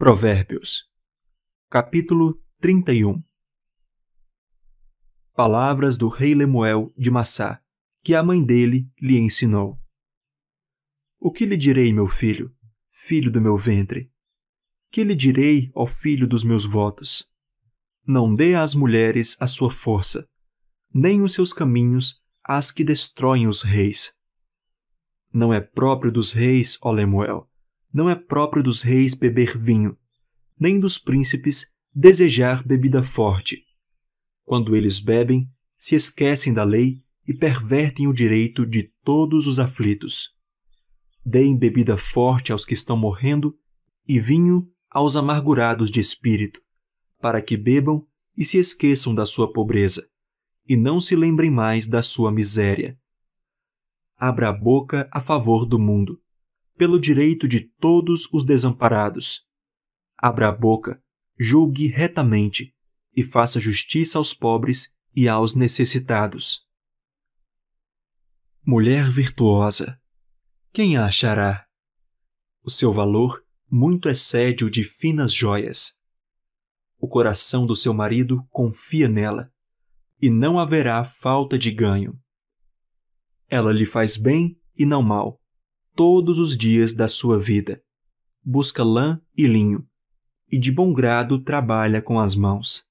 Provérbios, capítulo 31 Palavras do rei Lemuel de Massá, que a mãe dele lhe ensinou. O que lhe direi, meu filho, filho do meu ventre? Que lhe direi, ó filho dos meus votos? Não dê às mulheres a sua força, nem os seus caminhos às que destroem os reis. Não é próprio dos reis, ó Lemuel, não é próprio dos reis beber vinho, nem dos príncipes desejar bebida forte. Quando eles bebem, se esquecem da lei e pervertem o direito de todos os aflitos. Deem bebida forte aos que estão morrendo e vinho aos amargurados de espírito, para que bebam e se esqueçam da sua pobreza, e não se lembrem mais da sua miséria. Abra a boca a favor do mundo pelo direito de todos os desamparados. Abra a boca, julgue retamente e faça justiça aos pobres e aos necessitados. Mulher virtuosa, quem a achará? O seu valor muito excede o de finas joias. O coração do seu marido confia nela, e não haverá falta de ganho. Ela lhe faz bem e não mal todos os dias da sua vida. Busca lã e linho, e de bom grado trabalha com as mãos.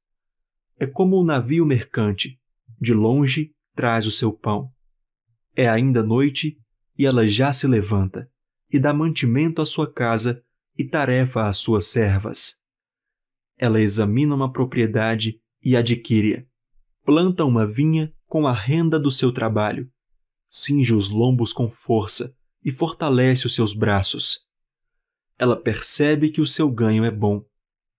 É como o um navio mercante, de longe traz o seu pão. É ainda noite e ela já se levanta, e dá mantimento à sua casa e tarefa às suas servas. Ela examina uma propriedade e adquire-a. Planta uma vinha com a renda do seu trabalho. Cinge os lombos com força e fortalece os seus braços. Ela percebe que o seu ganho é bom.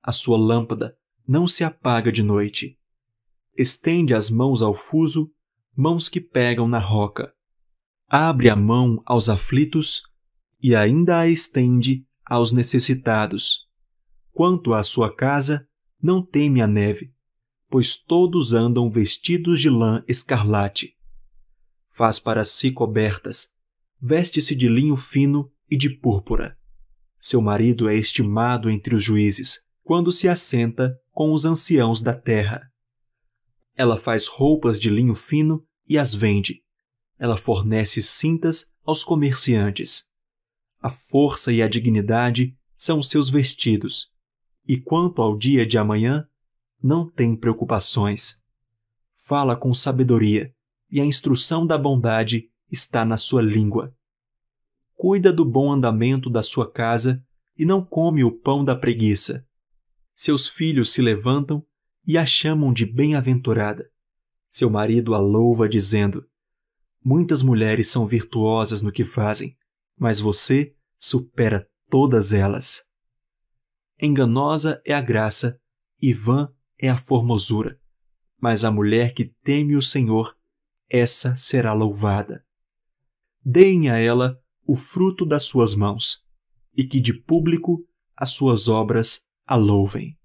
A sua lâmpada não se apaga de noite. Estende as mãos ao fuso, mãos que pegam na roca. Abre a mão aos aflitos e ainda a estende aos necessitados. Quanto à sua casa, não teme a neve, pois todos andam vestidos de lã escarlate. Faz para si cobertas veste-se de linho fino e de púrpura. Seu marido é estimado entre os juízes, quando se assenta com os anciãos da terra. Ela faz roupas de linho fino e as vende. Ela fornece cintas aos comerciantes. A força e a dignidade são seus vestidos. E quanto ao dia de amanhã, não tem preocupações. Fala com sabedoria, e a instrução da bondade está na sua língua. Cuida do bom andamento da sua casa e não come o pão da preguiça. Seus filhos se levantam e a chamam de bem-aventurada. Seu marido a louva, dizendo: Muitas mulheres são virtuosas no que fazem, mas você supera todas elas. Enganosa é a graça e vã é a formosura, mas a mulher que teme o Senhor, essa será louvada deem a ela o fruto das suas mãos, e que de público as suas obras a louvem.